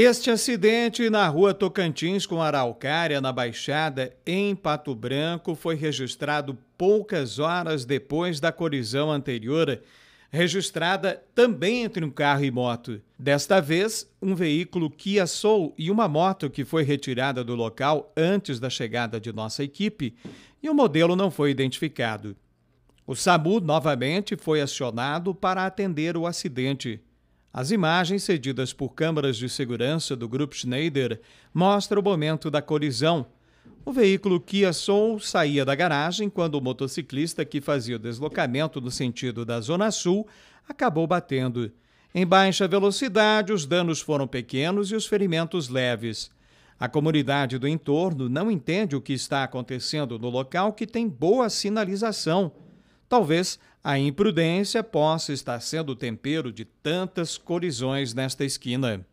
Este acidente na rua Tocantins com Araucária, na Baixada, em Pato Branco, foi registrado poucas horas depois da colisão anterior, registrada também entre um carro e moto. Desta vez, um veículo Kia Soul e uma moto que foi retirada do local antes da chegada de nossa equipe e o modelo não foi identificado. O SAMU novamente foi acionado para atender o acidente. As imagens cedidas por câmaras de segurança do Grupo Schneider mostram o momento da colisão. O veículo Kia Soul saía da garagem quando o motociclista que fazia o deslocamento no sentido da Zona Sul acabou batendo. Em baixa velocidade, os danos foram pequenos e os ferimentos leves. A comunidade do entorno não entende o que está acontecendo no local que tem boa sinalização. Talvez a imprudência possa estar sendo o tempero de tantas colisões nesta esquina.